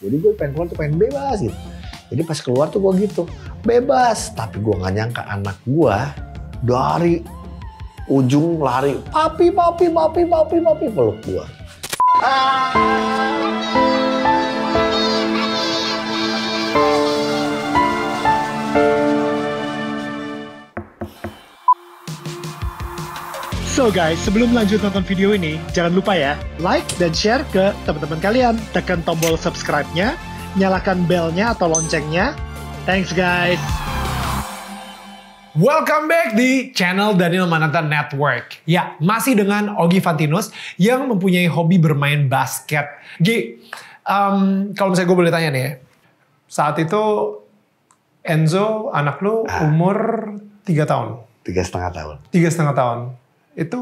jadi gue pengen keluar tuh pengen bebas gitu jadi pas keluar tuh gue gitu bebas tapi gue gak nyangka anak gue dari ujung lari papi papi papi papi papi peluk gue So guys, sebelum lanjut nonton video ini, jangan lupa ya, like dan share ke teman-teman kalian. Tekan tombol subscribe-nya, nyalakan belnya atau loncengnya. Thanks guys! Welcome back di channel Daniel Mananta Network. Ya, masih dengan Ogi Fantinus yang mempunyai hobi bermain basket. Gi, um, kalau misalnya gue boleh tanya nih ya. Saat itu Enzo, anak lu ah. umur tiga tahun. Tiga setengah tahun. Tiga setengah tahun. Itu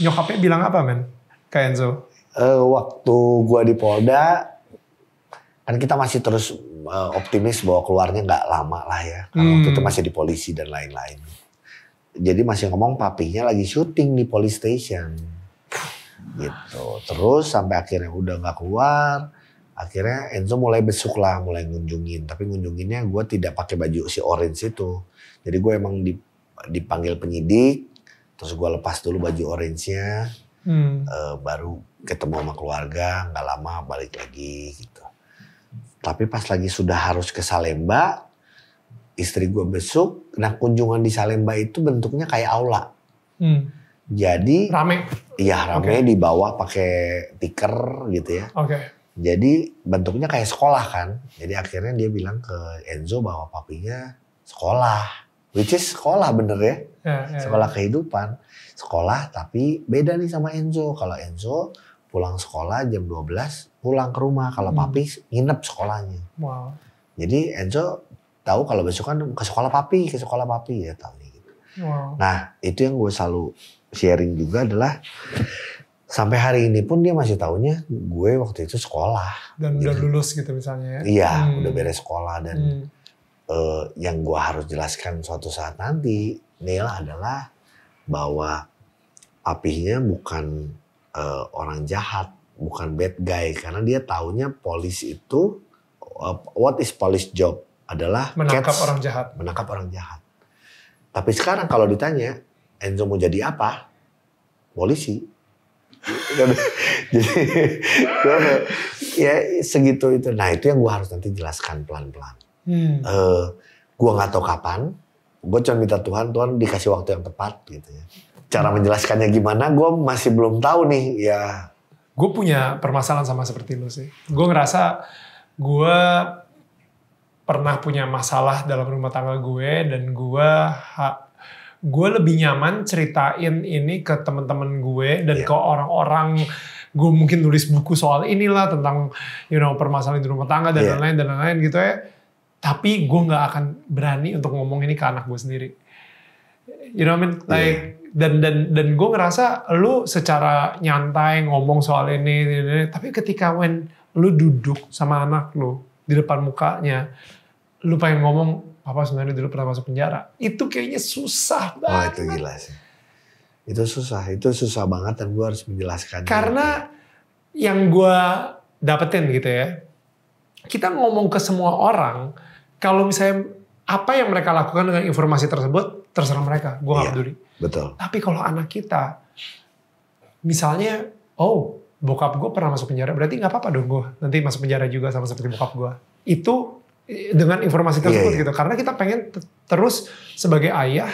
nyokapnya bilang apa men? Kak Enzo? Uh, waktu gua di Polda, kan kita masih terus uh, optimis bahwa keluarnya nggak lama lah ya. Karena hmm. waktu itu hmm. masih di polisi dan lain-lain. Jadi masih ngomong papinya lagi syuting di police station. Gitu. Terus sampai akhirnya udah nggak keluar, akhirnya Enzo mulai besuk lah, mulai ngunjungin. Tapi ngunjunginnya gue tidak pakai baju si orange itu. Jadi gue emang dipanggil penyidik, terus gue lepas dulu baju orange-nya hmm. uh, baru ketemu sama keluarga nggak lama balik lagi gitu tapi pas lagi sudah harus ke Salemba istri gue besuk nah kunjungan di Salemba itu bentuknya kayak aula hmm. jadi rame iya rame okay. di bawah pakai tiker gitu ya oke okay. jadi bentuknya kayak sekolah kan jadi akhirnya dia bilang ke Enzo bahwa papinya sekolah which is sekolah bener ya. Yeah, yeah, ya. sekolah yeah. kehidupan. Sekolah tapi beda nih sama Enzo. Kalau Enzo pulang sekolah jam 12 pulang ke rumah. Kalau hmm. papi nginep sekolahnya. Wow. Jadi Enzo tahu kalau besok kan ke sekolah papi, ke sekolah papi ya tahu gitu. Wow. Nah, itu yang gue selalu sharing juga adalah sampai hari ini pun dia masih tahunya gue waktu itu sekolah dan gitu. udah lulus gitu misalnya ya iya hmm. udah beres sekolah dan hmm uh, yang gue harus jelaskan suatu saat nanti Neil adalah bahwa apinya bukan uh, orang jahat, bukan bad guy karena dia taunya polis itu uh, what is police job adalah menangkap catch, orang jahat. Menangkap orang jahat. Tapi sekarang kalau ditanya Enzo mau jadi apa? Polisi. Jadi ya segitu itu. Nah itu yang gue harus nanti jelaskan pelan-pelan Hmm. Uh, eh, gue nggak tahu kapan. Gue cuma minta Tuhan, Tuhan dikasih waktu yang tepat gitu ya. Cara menjelaskannya gimana, gue masih belum tahu nih ya. Gue punya permasalahan sama seperti lu sih. Gue ngerasa gue pernah punya masalah dalam rumah tangga gue dan gue gue lebih nyaman ceritain ini ke teman-teman gue dan yeah. ke orang-orang gue mungkin nulis buku soal inilah tentang you know permasalahan di rumah tangga dan iya. lain-lain yeah. dan lain-lain gitu ya tapi gue nggak akan berani untuk ngomong ini ke anak gue sendiri you know what I mean iya. like yeah. dan dan dan gue ngerasa lu secara nyantai ngomong soal ini, ini, ini tapi ketika when lu duduk sama anak lu di depan mukanya lu pengen ngomong apa sebenarnya dulu pernah masuk penjara itu kayaknya susah banget oh, itu gila sih itu susah itu susah banget dan gue harus menjelaskan karena yang gue dapetin gitu ya kita ngomong ke semua orang kalau misalnya apa yang mereka lakukan dengan informasi tersebut terserah mereka, gue nggak iya, peduli. Betul. Tapi kalau anak kita, misalnya, oh bokap gue pernah masuk penjara, berarti nggak apa-apa dong gue nanti masuk penjara juga sama seperti bokap gue. Itu eh, dengan informasi iya, tersebut iya, gitu, karena kita pengen terus sebagai ayah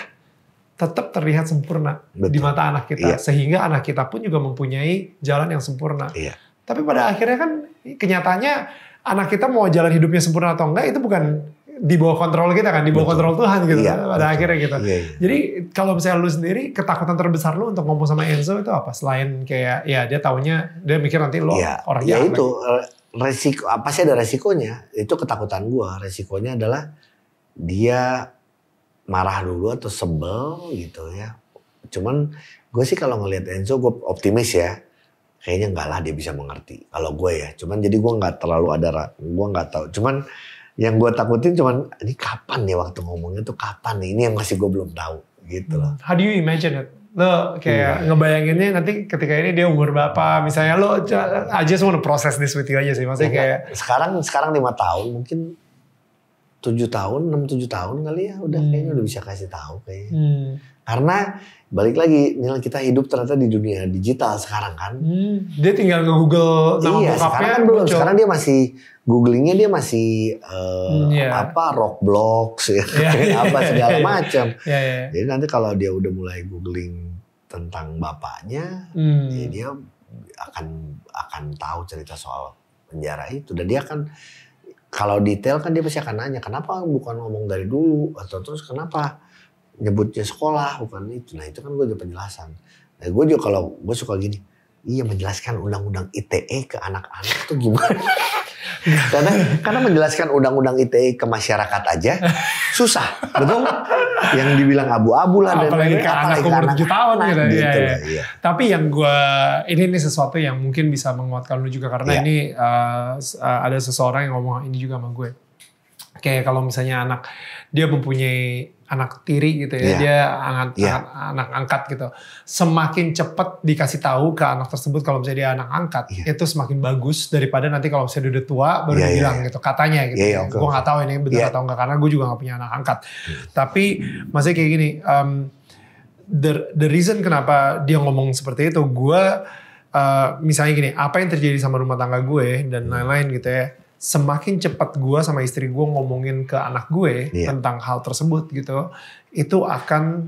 tetap terlihat sempurna betul. di mata anak kita, iya. sehingga anak kita pun juga mempunyai jalan yang sempurna. Iya. Tapi pada akhirnya kan kenyataannya anak kita mau jalan hidupnya sempurna atau enggak itu bukan di bawah kontrol kita kan, di bawah kontrol Tuhan gitu iya, kan, pada betul. akhirnya gitu. Iya, iya. Jadi kalau misalnya lu sendiri ketakutan terbesar lu untuk ngomong sama Enzo itu apa? Selain kayak ya dia taunya dia mikir nanti lo iya, orang ya itu eh, resiko apa ah, sih ada resikonya? Itu ketakutan gua. Resikonya adalah dia marah dulu atau sebel gitu ya. Cuman gue sih kalau ngelihat Enzo gue optimis ya kayaknya enggak lah dia bisa mengerti kalau gue ya cuman jadi gue nggak terlalu ada gue nggak tahu cuman yang gue takutin cuman ini kapan nih waktu ngomongnya tuh kapan nih ini yang masih gue belum tahu gitu loh how do you imagine it lo kayak yeah. ngebayanginnya nanti ketika ini dia umur berapa misalnya lo aja just wanna process this with aja sih maksudnya kayak sekarang sekarang lima tahun mungkin tujuh tahun, enam tujuh tahun kali ya, udah hmm. kayaknya udah bisa kasih tahu kayaknya. Hmm. Karena balik lagi nilai kita hidup ternyata di dunia digital sekarang kan. Hmm. Dia tinggal ke Google nama iya, sekarang kan belum. Sekarang dia masih googlingnya dia masih uh, hmm, eh, yeah. apa Rock ya, yeah, kan? apa segala yeah, iya. macam. Yeah, yeah. Jadi nanti kalau dia udah mulai googling tentang bapaknya, hmm. ya dia akan akan tahu cerita soal penjara itu dan dia akan kalau detail kan dia pasti akan nanya kenapa bukan ngomong dari dulu atau terus kenapa nyebutnya sekolah bukan itu nah itu kan gue udah penjelasan nah, gue juga kalau gue suka gini iya menjelaskan undang-undang ITE ke anak-anak tuh gimana karena karena menjelaskan undang-undang ITE ke masyarakat aja susah betul yang dibilang abu-abu lah dan apalagi anak umur 7 tahun anak, gitu, ya. gitu ya, ya. Iya. Tapi yang gue ini ini sesuatu yang mungkin bisa menguatkan lu juga karena iya. ini uh, ada seseorang yang ngomong ini juga sama gue kayak kalau misalnya anak dia mempunyai anak tiri gitu ya, yeah. dia anak, yeah. anak, anak angkat gitu. Semakin cepat dikasih tahu ke anak tersebut kalau misalnya dia anak angkat, yeah. itu semakin bagus daripada nanti kalau misalnya udah tua baru yeah, iya, bilang yeah. gitu katanya gitu. Yeah, iya, yeah, okay. Gue nggak tahu ini benar yeah. atau enggak karena gue juga nggak punya anak angkat. Iya. Tapi masih kayak gini, um, the the reason kenapa dia ngomong seperti itu, gue uh, misalnya gini, apa yang terjadi sama rumah tangga gue dan lain-lain gitu ya semakin cepat gue sama istri gue ngomongin ke anak gue yeah. tentang hal tersebut gitu, itu akan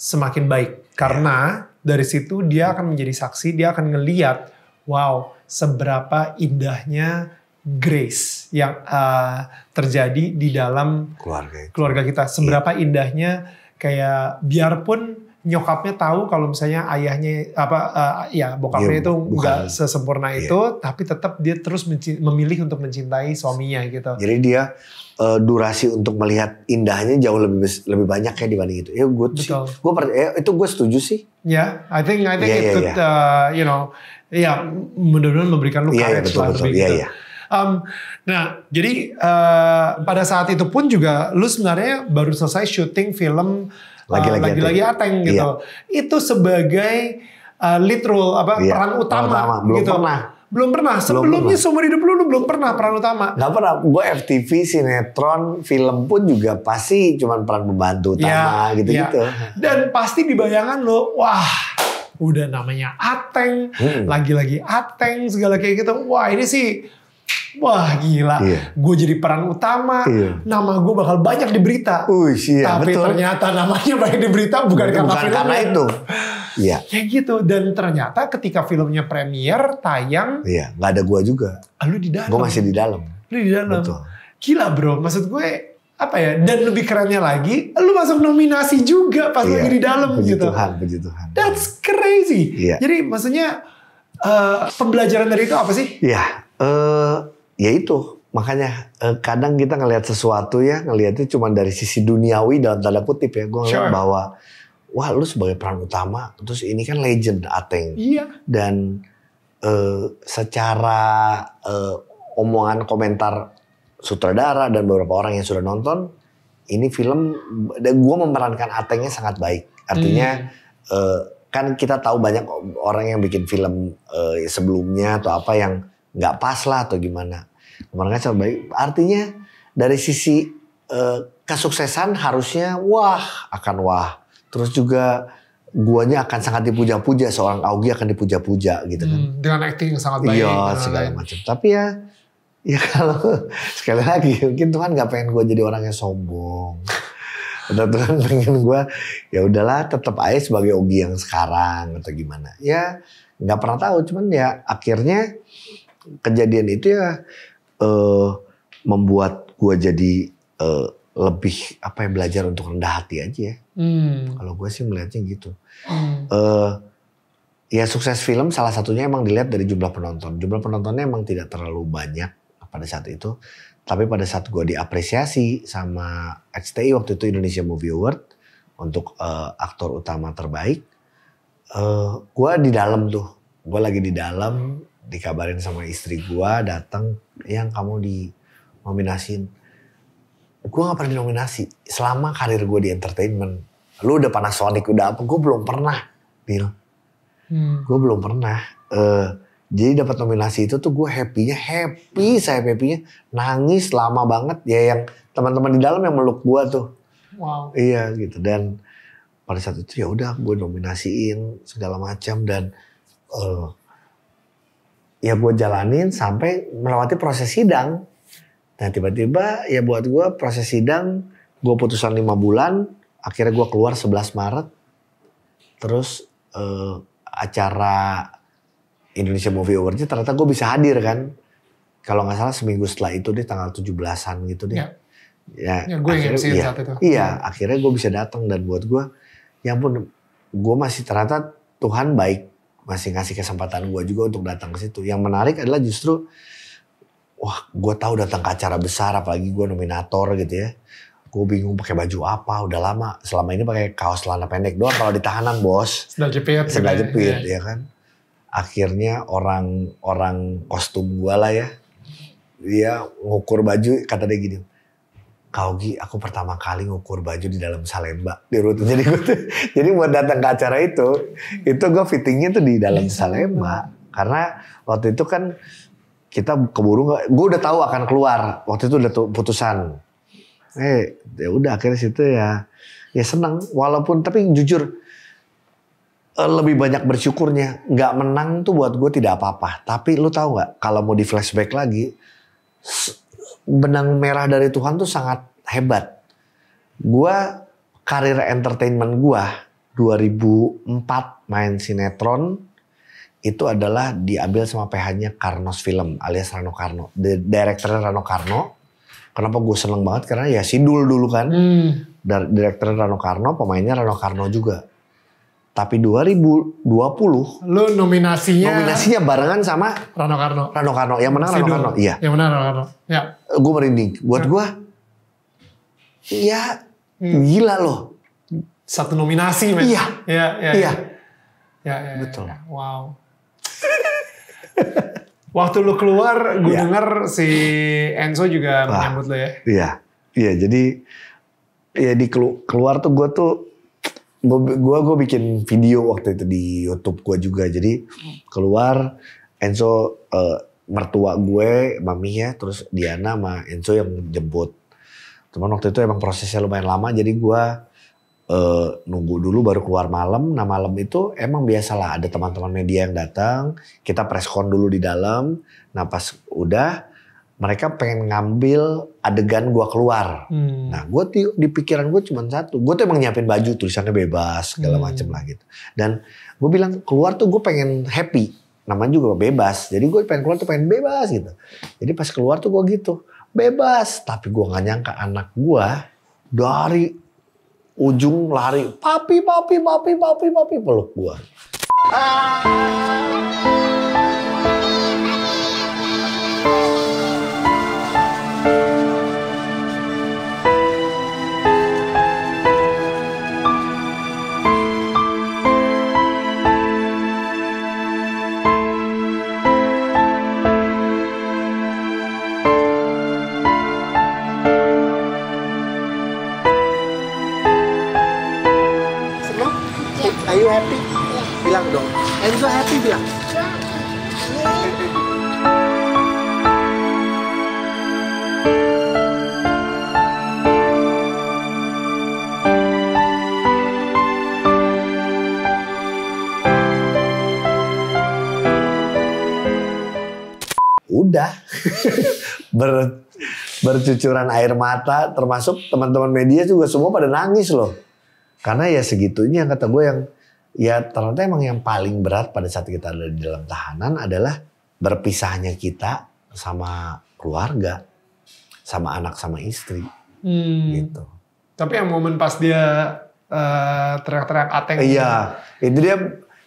semakin baik karena yeah. dari situ dia akan menjadi saksi, dia akan ngeliat, wow, seberapa indahnya grace yang uh, terjadi di dalam keluarga, keluarga kita, seberapa yeah. indahnya kayak biarpun nyokapnya tahu kalau misalnya ayahnya apa uh, ya bokapnya yeah, itu nggak sesempurna yeah. itu tapi tetap dia terus memilih untuk mencintai suaminya gitu. Jadi dia uh, durasi untuk melihat indahnya jauh lebih lebih banyak ya dibanding itu. Ya gue sih, Gua eh, itu gue setuju sih. Ya, yeah, I think I think yeah, it yeah, could yeah. Iya. Uh, you know ya yeah, mudah-mudahan memberikan lu yeah, iya, courage yeah, betul, lah betul, lebih iya, gitu. Um, nah, jadi uh, pada saat itu pun juga lu sebenarnya baru selesai syuting film Eh, lagi-lagi uh, lagi ya. ateng iya. gitu. Iya. Itu sebagai uh, lead role apa iya. peran utama, utama. Belum gitu. pernah. Belum pernah. Sebelumnya seumur hidup lu, belum pernah peran utama. Gak pernah. Gue FTV, sinetron, film pun juga pasti cuman peran pembantu iya, utama gitu-gitu. ya. Dan pasti di bayangan lu, wah udah namanya ateng, hmm. lagi-lagi hmm. ateng segala kayak gitu. Wah ini sih Wah gila, iya. gue jadi peran utama, iya. nama gue bakal banyak di berita. Uish, iya, Tapi betul. ternyata namanya banyak di berita bukan karena filmnya. Karena itu. Iya. Kayak gitu dan ternyata ketika filmnya premier tayang, iya, nggak ada gue juga. Ah, lu di dalam. Gue masih di dalam. Lu di dalam. Betul. Gila bro, maksud gue apa ya? Dan lebih kerennya lagi, lu masuk nominasi juga pas iya. lagi di dalam puji gitu. Tuhan, puji Tuhan. That's crazy. Iya. Jadi maksudnya uh, pembelajaran dari itu apa sih? Iya. Uh, ya itu makanya eh, kadang kita ngelihat sesuatu ya ngelihatnya cuma dari sisi duniawi dalam tanda kutip ya gue ngeliat sure. bahwa wah lu sebagai peran utama terus ini kan legend Ateng iya. dan eh, secara eh, omongan komentar sutradara dan beberapa orang yang sudah nonton ini film dan gue memerankan Atengnya sangat baik artinya hmm. Eh, kan kita tahu banyak orang yang bikin film eh, sebelumnya atau apa yang nggak pas lah atau gimana Kemarin kaca baik. Artinya dari sisi uh, kesuksesan harusnya wah akan wah. Terus juga guanya akan sangat dipuja-puja, seorang Augie akan dipuja-puja gitu kan. Hmm, dengan acting yang sangat baik. Iya segala macam. Tapi ya ya kalau sekali lagi mungkin Tuhan gak pengen gue jadi orang yang sombong. Atau Tuhan pengen gue ya udahlah tetap aja sebagai Ogi yang sekarang atau gimana. Ya nggak pernah tahu cuman ya akhirnya kejadian itu ya uh, membuat gue jadi uh, lebih apa yang belajar untuk rendah hati aja ya. Hmm. Kalau gue sih melihatnya gitu. Hmm. Uh, ya sukses film salah satunya emang dilihat dari jumlah penonton. Jumlah penontonnya emang tidak terlalu banyak pada saat itu. Tapi pada saat gue diapresiasi sama XTI waktu itu Indonesia Movie Award untuk uh, aktor utama terbaik, uh, gue di dalam tuh, gue lagi di dalam dikabarin sama istri gua datang yang kamu di nominasiin gua gak pernah di nominasi selama karir gua di entertainment lu udah Panasonic udah apa gua belum pernah Bill hmm. gue belum pernah uh, jadi dapat nominasi itu tuh gue happynya happy saya happynya nangis lama banget ya yang teman-teman di dalam yang meluk gue tuh wow. iya gitu dan pada saat itu ya udah gue nominasiin segala macam dan uh, ya gue jalanin sampai melewati proses sidang. Nah tiba-tiba ya buat gue proses sidang gue putusan lima bulan, akhirnya gue keluar 11 Maret. Terus eh, acara Indonesia Movie Awards ternyata gue bisa hadir kan. Kalau nggak salah seminggu setelah itu deh tanggal 17-an gitu deh. Ya, ya, ya gue akhirnya, MC ya, saat itu. Iya, iya akhirnya gue bisa datang dan buat gue, ya pun gue masih ternyata Tuhan baik masih ngasih kesempatan gue juga untuk datang ke situ. Yang menarik adalah justru wah gue tahu datang ke acara besar apalagi gue nominator gitu ya. Gue bingung pakai baju apa, udah lama. Selama ini pakai kaos celana pendek doang kalau di tahanan bos. sedal jepit. Gitu sedal ya. jepit ya, ya kan. Akhirnya orang-orang kostum gue lah ya. Dia ngukur baju kata dia gini, Kaugi aku pertama kali ngukur baju di dalam Salemba di rute. Jadi gue jadi buat datang ke acara itu, itu gue fittingnya tuh di dalam iya. Salemba. Karena waktu itu kan kita keburu nggak, gue udah tahu akan keluar. Waktu itu udah putusan. Eh, ya udah akhirnya situ ya, ya senang. Walaupun tapi jujur eh, lebih banyak bersyukurnya nggak menang tuh buat gue tidak apa-apa tapi lu tahu nggak kalau mau di flashback lagi benang merah dari Tuhan tuh sangat hebat. Gua karir entertainment gua 2004 main sinetron itu adalah diambil sama PH-nya Karnos Film alias Rano Karno, the director Rano Karno. Kenapa gue seneng banget karena ya Sidul dulu kan, hmm. direktur Rano Karno, pemainnya Rano Karno juga. Tapi 2020 lu nominasinya nominasinya barengan sama Rano Karno. Rano Karno yang menang Rano Karno. Iya. Yang menang Rano Karno. Ya. Eh, gue merinding. Buat ya. gue Iya, hmm. gila loh. Satu nominasi, men. Iya. Ya, ya, ya. Iya, iya. Iya. Ya, ya, Betul. Ya. Wow. Waktu lu keluar, gue ya. denger si Enzo juga Wah, menyambut lo ya. Iya, iya. Jadi ya di keluar tuh gue tuh gue gue bikin video waktu itu di YouTube gue juga jadi hmm. keluar Enzo uh, mertua gue maminya terus Diana sama Enzo yang jemput cuman waktu itu emang prosesnya lumayan lama jadi gue uh, nunggu dulu baru keluar malam nah malam itu emang biasalah ada teman-teman media yang datang kita preskon dulu di dalam nah pas udah mereka pengen ngambil adegan gue keluar. Hmm. Nah, gue di, di pikiran gue cuma satu, gue tuh emang nyiapin baju tulisannya bebas segala hmm. macem lah gitu. Dan gue bilang keluar tuh gue pengen happy, namanya juga bebas. Jadi gue pengen keluar tuh pengen bebas gitu. Jadi pas keluar tuh gue gitu, bebas. Tapi gue nggak nyangka anak gue dari ujung lari, papi, papi, papi, papi, papi peluk gue. Ah. Iya. ber, bercucuran air mata termasuk teman-teman media juga semua pada nangis loh karena ya segitunya kata gue yang ya ternyata emang yang paling berat pada saat kita ada di dalam tahanan adalah berpisahnya kita sama keluarga sama anak sama istri hmm. gitu tapi yang momen pas dia uh, teriak-teriak ateng iya gitu. itu dia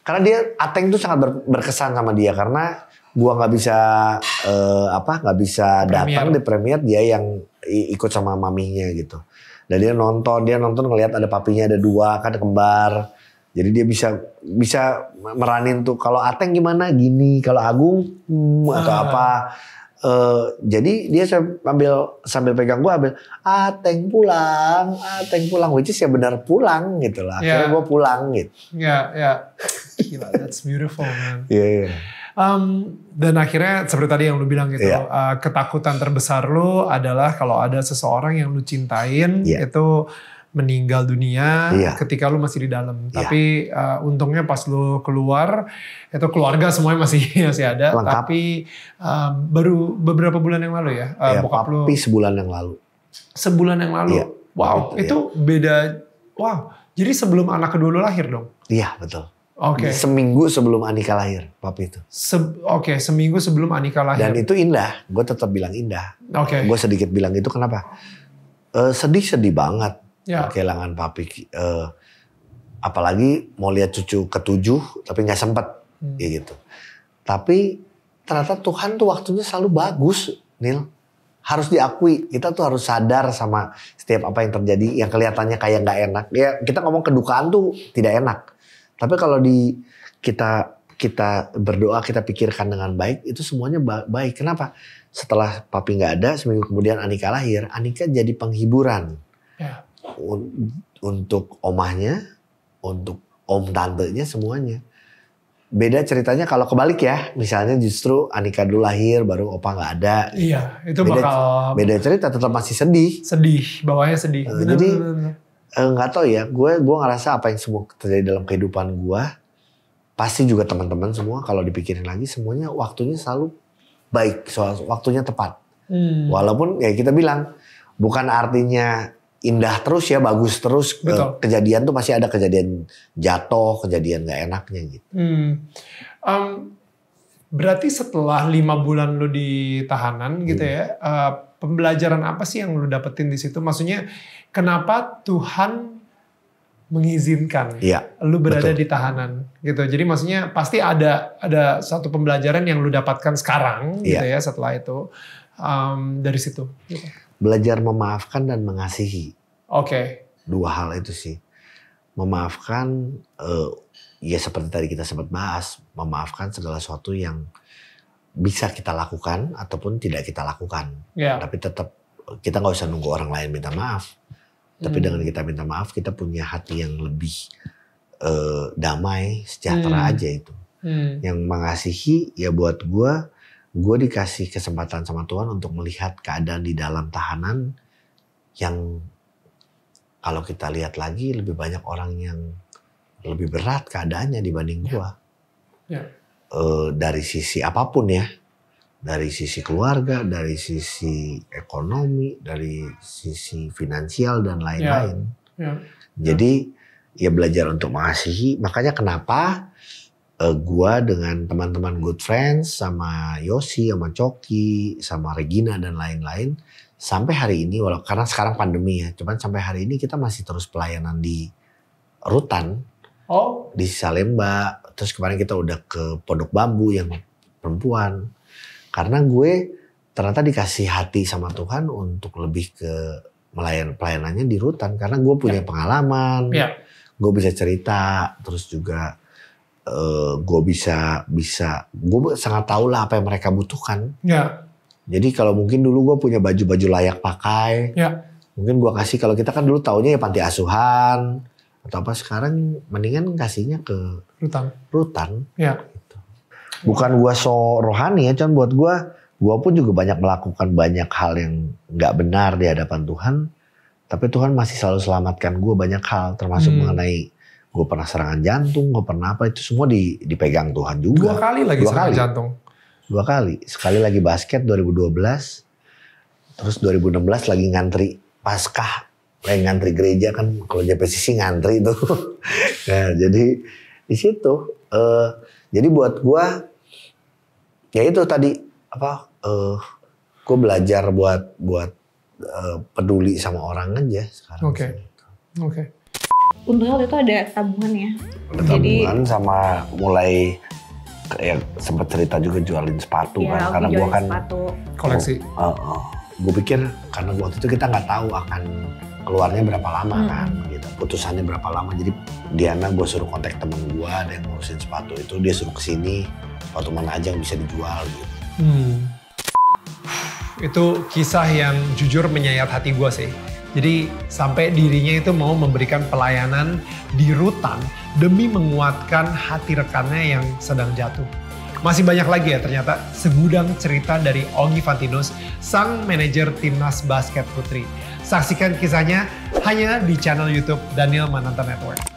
karena dia ateng itu sangat berkesan sama dia karena gua nggak bisa uh, apa nggak bisa datang di premier dia yang ikut sama maminya gitu dan dia nonton dia nonton ngelihat ada papinya ada dua kan kembar jadi dia bisa bisa meranin tuh kalau Ateng gimana gini kalau Agung hmm, atau ah. apa uh, jadi dia sambil sambil pegang gua ambil Ateng pulang Ateng pulang which is ya benar pulang gitu lah akhirnya yeah. gue pulang gitu ya yeah, ya yeah. gila that's beautiful man yeah, yeah. Um, dan akhirnya seperti tadi yang lu bilang gitu, yeah. Iya. uh, ketakutan terbesar lu adalah kalau ada seseorang yang lu cintain yeah. itu meninggal dunia yeah. ketika lu masih di dalam. Yeah. Tapi uh, untungnya pas lu keluar itu keluarga semuanya masih masih ada. Lengkap. Tapi uh, baru beberapa bulan yang lalu ya. Uh, eh, yeah, bokap lu. sebulan yang lalu. Sebulan yang lalu. Yeah. wow, iya. itu, itu yeah. beda. Wow, jadi sebelum anak kedua lu lahir dong. Iya betul. Oke. Okay. Seminggu sebelum Anika lahir, papi itu. Se Oke, okay, seminggu sebelum Anika lahir. Dan itu indah, gue tetap bilang indah. Oke. Okay. Gue sedikit bilang itu kenapa? Uh, sedih-sedih banget yeah. kehilangan papi. Uh, apalagi mau lihat cucu ketujuh, tapi nggak sempet, hmm. ya gitu. Tapi ternyata Tuhan tuh waktunya selalu bagus, Nil. Harus diakui, kita tuh harus sadar sama setiap apa yang terjadi, yang kelihatannya kayak nggak enak. Ya kita ngomong kedukaan tuh tidak enak tapi kalau di kita kita berdoa, kita pikirkan dengan baik, itu semuanya baik. Kenapa? Setelah papi nggak ada, seminggu kemudian Anika lahir, Anika jadi penghiburan ya. untuk omahnya, untuk om tantenya semuanya. Beda ceritanya kalau kebalik ya, misalnya justru Anika dulu lahir, baru opa nggak ada. Iya, itu beda, bakal beda cerita, tetap masih sedih. Sedih, bawahnya sedih. Nah, jadi Eh, nggak tahu ya gue gue ngerasa apa yang semua terjadi dalam kehidupan gue pasti juga teman-teman semua kalau dipikirin lagi semuanya waktunya selalu baik soal waktunya tepat hmm. walaupun ya kita bilang bukan artinya indah terus ya bagus terus eh, Betul. kejadian tuh masih ada kejadian jatuh kejadian nggak enaknya gitu hmm. um, berarti setelah lima bulan lo di tahanan gitu hmm. gitu ya uh, pembelajaran apa sih yang lu dapetin di situ maksudnya kenapa Tuhan mengizinkan ya, lu berada betul. di tahanan gitu. Jadi maksudnya pasti ada ada satu pembelajaran yang lu dapatkan sekarang ya. gitu iya. ya setelah itu um, dari situ. Belajar memaafkan dan mengasihi. Oke. Okay. Dua hal itu sih. Memaafkan uh, ya seperti tadi kita sempat bahas, memaafkan segala sesuatu yang bisa kita lakukan ataupun tidak kita lakukan. Ya. Tapi tetap kita nggak usah nunggu orang lain minta maaf tapi hmm. dengan kita minta maaf, kita punya hati yang lebih uh, damai, sejahtera hmm. aja itu. Hmm. Yang mengasihi, ya buat gue, gue dikasih kesempatan sama Tuhan untuk melihat keadaan di dalam tahanan yang kalau kita lihat lagi lebih banyak orang yang lebih berat keadaannya dibanding gue. Ya. Ya. Uh, dari sisi apapun ya dari sisi keluarga, dari sisi ekonomi, dari sisi finansial dan lain-lain. Ya. Ya. Jadi ya belajar untuk mengasihi. Makanya kenapa uh, gua dengan teman-teman good friends sama Yosi, sama Coki, sama Regina dan lain-lain sampai hari ini walau karena sekarang pandemi ya, cuman sampai hari ini kita masih terus pelayanan di rutan. Oh. Di Salemba, terus kemarin kita udah ke Pondok Bambu yang perempuan karena gue ternyata dikasih hati sama Tuhan untuk lebih ke melayan pelayanannya di rutan karena gue punya ya. pengalaman, ya. gue bisa cerita, terus juga uh, gue bisa bisa gue sangat tahu lah apa yang mereka butuhkan. Ya. Jadi kalau mungkin dulu gue punya baju-baju layak pakai, ya. mungkin gue kasih kalau kita kan dulu taunya ya panti asuhan atau apa sekarang mendingan kasihnya ke rutan, rutan, ya bukan gue so rohani ya cuman buat gue gue pun juga banyak melakukan banyak hal yang nggak benar di hadapan Tuhan tapi Tuhan masih selalu selamatkan gue banyak hal termasuk hmm. mengenai gue pernah serangan jantung gue pernah apa itu semua di, dipegang Tuhan juga dua kali lagi dua serangan kali. jantung dua kali sekali lagi basket 2012 terus 2016 lagi ngantri paskah kayak ngantri gereja kan kalau JPCC ngantri itu nah, jadi di situ uh, jadi buat gue, ya itu tadi apa? Uh, eh, gue belajar buat buat uh, peduli sama orang aja sekarang. Oke. Okay. Oke. Okay. Untuk waktu itu ada tabungan ya. Ada tabungan Jadi, sama mulai ya sempat cerita juga jualin sepatu ya, kan karena gue kan sepatu. koleksi. Uh, oh, uh, oh. gue pikir karena waktu itu kita nggak tahu akan keluarnya berapa lama hmm. kan putusannya berapa lama jadi Diana gue suruh kontak temen gue ada yang ngurusin sepatu itu dia suruh kesini sepatu mana aja yang bisa dijual gitu hmm. itu kisah yang jujur menyayat hati gue sih jadi sampai dirinya itu mau memberikan pelayanan di rutan demi menguatkan hati rekannya yang sedang jatuh. Masih banyak lagi ya ternyata segudang cerita dari Ogi Fantinus, sang manajer timnas basket putri. Saksikan kisahnya hanya di channel YouTube Daniel Mananta Network.